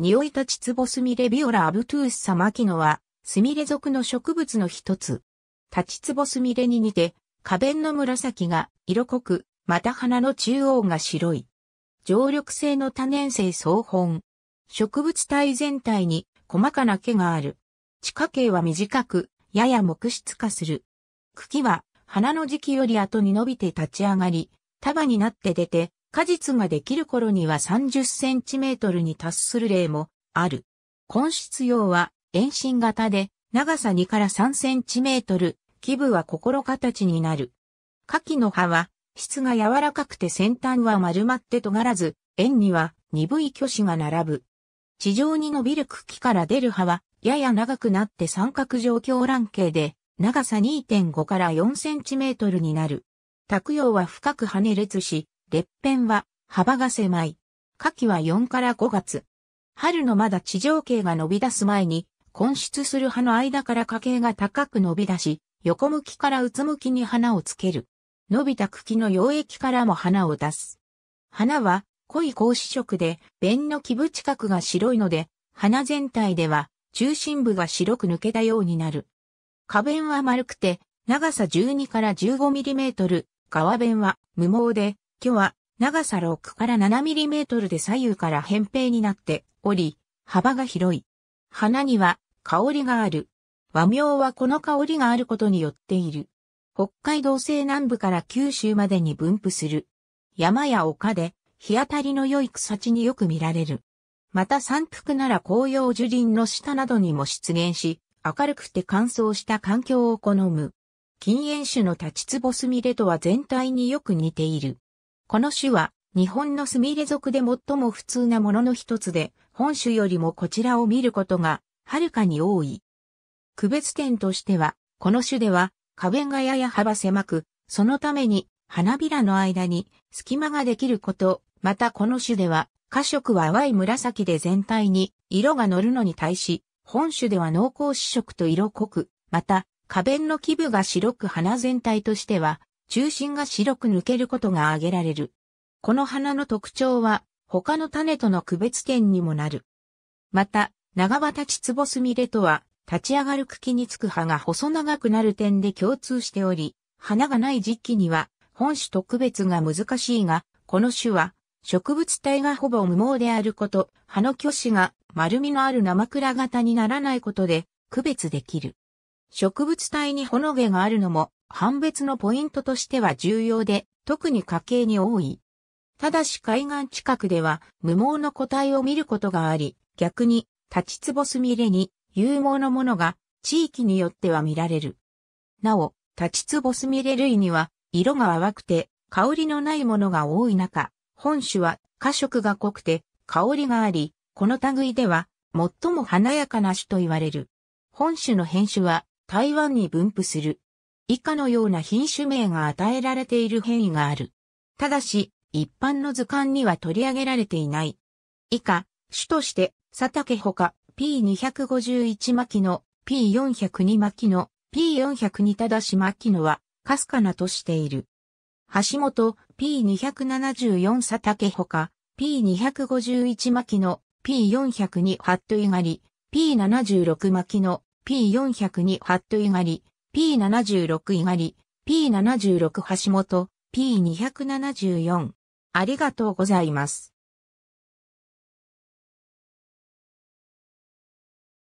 匂い立ちつぼすみれビオラアブトゥースサマキノは、すみれ属の植物の一つ。立ちつぼすみれに似て、花弁の紫が色濃く、また花の中央が白い。常緑性の多年生草本。植物体全体に細かな毛がある。地下茎は短く、やや木質化する。茎は花の時期より後に伸びて立ち上がり、束になって出て、果実ができる頃には30センチメートルに達する例もある。根室葉は円心型で長さ2から3センチメートル、基部は心形になる。柿の葉は質が柔らかくて先端は丸まって尖らず、円には鈍い巨子が並ぶ。地上に伸びる茎から出る葉は、やや長くなって三角状狂乱形で、長さ2.5から4センチメートルになる。卓葉は深く跳ね列し、列辺は幅が狭い。夏季は4から5月。春のまだ地上茎が伸び出す前に、根出する葉の間から花茎が高く伸び出し、横向きからうつ向きに花をつける。伸びた茎の溶液からも花を出す。花は濃い格子色で、弁の基部近くが白いので、花全体では中心部が白く抜けたようになる。花弁は丸くて、長さ12から15ミリメートル、側弁は無毛で、巨は長さ6から7ミリメートルで左右から扁平になっており、幅が広い。花には香りがある。和名はこの香りがあることによっている。北海道西南部から九州までに分布する。山や丘で日当たりの良い草地によく見られる。また山腹なら紅葉樹林の下などにも出現し、明るくて乾燥した環境を好む。禁煙種の立ちツボスミレとは全体によく似ている。この種は日本のスミレ属で最も普通なものの一つで、本種よりもこちらを見ることがはるかに多い。区別点としては、この種では花弁がやや幅狭く、そのために花びらの間に隙間ができること、またこの種では花色は淡い紫で全体に色が乗るのに対し、本種では濃厚紫色と色濃く、また花弁の基部が白く花全体としては中心が白く抜けることが挙げられる。この花の特徴は、他の種との区別点にもなる。また、長場立ちつぼすみれとは、立ち上がる茎につく葉が細長くなる点で共通しており、花がない時期には、本種と区別が難しいが、この種は、植物体がほぼ無毛であること、葉の巨子が丸みのある生倉型にならないことで、区別できる。植物体にほの毛があるのも、判別のポイントとしては重要で、特に家計に多い。ただし海岸近くでは無毛の個体を見ることがあり、逆に、立ちつぼすみれに有毛のものが地域によっては見られる。なお、立ちつぼすみれ類には色が淡くて香りのないものが多い中、本種は花色が濃くて香りがあり、この類では最も華やかな種と言われる。本種の変種は台湾に分布する。以下のような品種名が与えられている変異がある。ただし、一般の図鑑には取り上げられていない。以下、種として、佐竹ほか、P251 巻の、P402 巻の、P402 ただしきのは、かすかなとしている。橋本、P274 佐竹ほか、P251 巻の、P402 ハットイガリ、P76 巻の、P402 ハットイガリ、P76 猪狩、P76 橋本、P274。ありがとうございます。